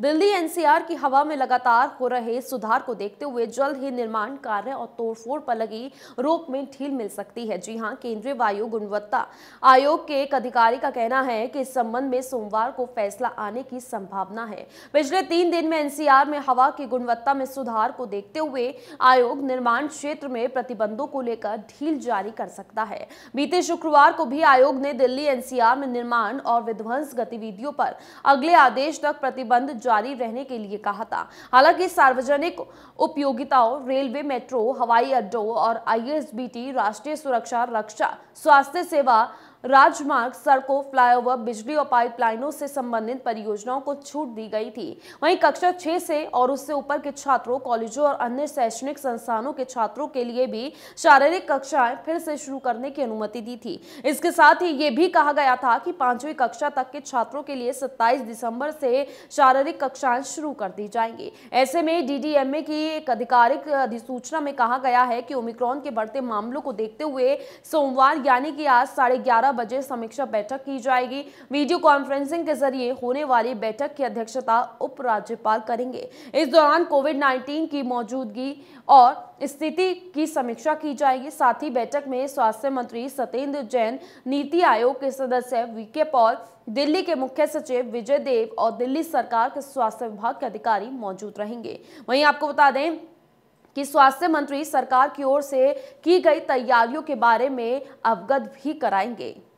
Delhi NCR की हवा में लगातार हो रहे सुधार को देखते हुए जल्द ही निर्माण कार्य और तोड़फोड़ पर लगी रोक में ढील मिल सकती है जी हां केंद्रीय वायु गुणवत्ता आयोग के एक अधिकारी का कहना है कि इस संबंध में सोमवार को फैसला आने की संभावना है पिछले तीन दिन में एनसीआर में हवा की गुणवत्ता में सुधार को देखते हुए आयोग निर्माण क्षेत्र में प्रतिबंधों को लेकर ढील जारी कर सकता है बीते शुक्रवार को भी आयोग ने दिल्ली एनसीआर में निर्माण और विध्वंस गतिविधियों पर अगले आदेश तक प्रतिबंध जारी रहने के लिए कहा था हालांकि सार्वजनिक उपयोगिताओं रेलवे मेट्रो हवाई अड्डों और आईएसबीटी राष्ट्रीय सुरक्षा रक्षा स्वास्थ्य सेवा राजमार्ग सड़कों फ्लाईओवर बिजली और पाइपलाइनों से संबंधित परियोजनाओं को छूट दी गई थी वहीं कक्षा छह से और उससे ऊपर के छात्रों कॉलेजों और अन्य शैक्षणिक संस्थानों के छात्रों के लिए भी शारीरिक कक्षाएं फिर से शुरू करने की अनुमति दी थी इसके साथ ही ये भी कहा गया था कि पांचवी कक्षा तक के छात्रों के लिए सत्ताईस दिसंबर से शारीरिक कक्षाएं शुरू कर दी जाएंगी ऐसे में डीडीएमए की एक आधिकारिक अधिसूचना में कहा गया है कि ओमिक्रॉन के बढ़ते मामलों को देखते हुए सोमवार यानी कि आज साढ़े ग्यारह ग्यारह बजे समीक्षा बैठक की जाएगी वीडियो कॉन्फ्रेंसिंग के जरिए होने वाली बैठक की अध्यक्षता उपराज्यपाल करेंगे इस दौरान कोविड 19 की मौजूदगी और स्थिति की समीक्षा की जाएगी साथ ही बैठक में स्वास्थ्य मंत्री सत्येंद्र जैन नीति आयोग के सदस्य वीके पॉल दिल्ली के मुख्य सचिव विजय देव और दिल्ली सरकार के स्वास्थ्य विभाग के अधिकारी मौजूद रहेंगे वहीं आपको बता दें कि स्वास्थ्य मंत्री सरकार की ओर से की गई तैयारियों के बारे में अवगत भी कराएंगे